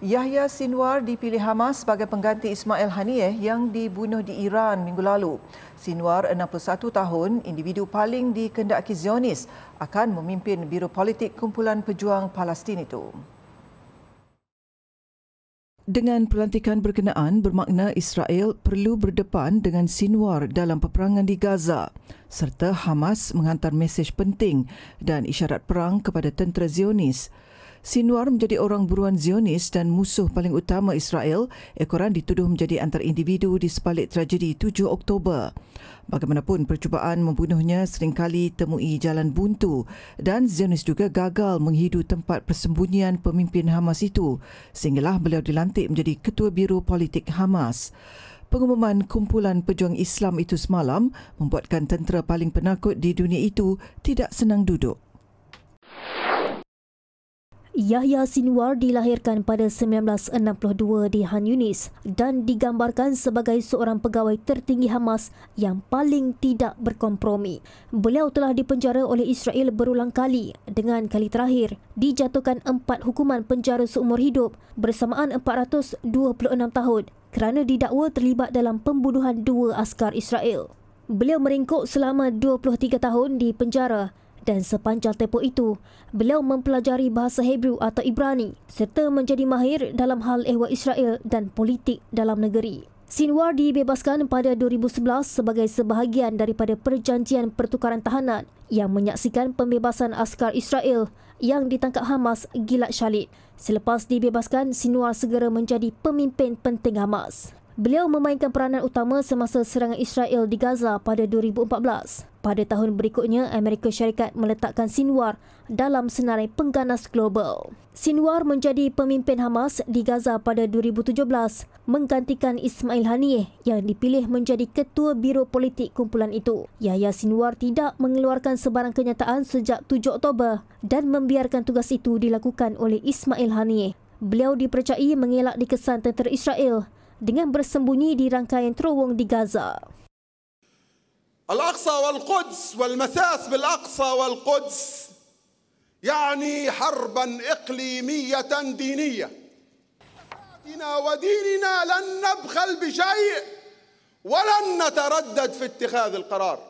Yahya Sinwar dipilih Hamas sebagai pengganti Ismail Haniyeh yang dibunuh di Iran minggu lalu. Sinwar, 61 tahun, individu paling dikendaki Zionis, akan memimpin biro politik kumpulan pejuang Palestin itu. Dengan pelantikan berkenaan bermakna Israel perlu berdepan dengan Sinwar dalam peperangan di Gaza serta Hamas menghantar mesej penting dan isyarat perang kepada tentera Zionis. Sinwar menjadi orang buruan Zionis dan musuh paling utama Israel, ekoran dituduh menjadi antar individu di sebalik tragedi 7 Oktober. Bagaimanapun, percubaan membunuhnya sering kali temui jalan buntu dan Zionis juga gagal menghidu tempat persembunyian pemimpin Hamas itu sehinggalah beliau dilantik menjadi Ketua Biro Politik Hamas. Pengumuman kumpulan pejuang Islam itu semalam membuatkan tentera paling penakut di dunia itu tidak senang duduk. Yahya Sinwar dilahirkan pada 1962 di Han Yunis dan digambarkan sebagai seorang pegawai tertinggi Hamas yang paling tidak berkompromi. Beliau telah dipenjara oleh Israel berulang kali dengan kali terakhir dijatuhkan empat hukuman penjara seumur hidup bersamaan 426 tahun kerana didakwa terlibat dalam pembunuhan dua askar Israel. Beliau meringkuk selama 23 tahun di penjara dan sepanjang tempoh itu, beliau mempelajari bahasa Hebrew atau Ibrani serta menjadi mahir dalam hal ehwal Israel dan politik dalam negeri. Sinwar dibebaskan pada 2011 sebagai sebahagian daripada perjanjian pertukaran tahanan yang menyaksikan pembebasan askar Israel yang ditangkap Hamas Gilad Shalit. Selepas dibebaskan, Sinwar segera menjadi pemimpin penting Hamas. Beliau memainkan peranan utama semasa serangan Israel di Gaza pada 2014. Pada tahun berikutnya, Amerika Syarikat meletakkan Sinwar dalam senarai pengganas global. Sinwar menjadi pemimpin Hamas di Gaza pada 2017 menggantikan Ismail Haniyeh yang dipilih menjadi ketua biro politik kumpulan itu. Yahya Sinwar tidak mengeluarkan sebarang kenyataan sejak 7 Oktober dan membiarkan tugas itu dilakukan oleh Ismail Haniyeh. Beliau dipercayai mengelak dikesan tentera Israel dengan bersembunyi di rangkaian terowong di Gaza. الأقصى والقدس والمساس بالأقصى والقدس يعني حربا إقليمية دينية وديننا لن نبخل بشيء ولن نتردد في اتخاذ القرار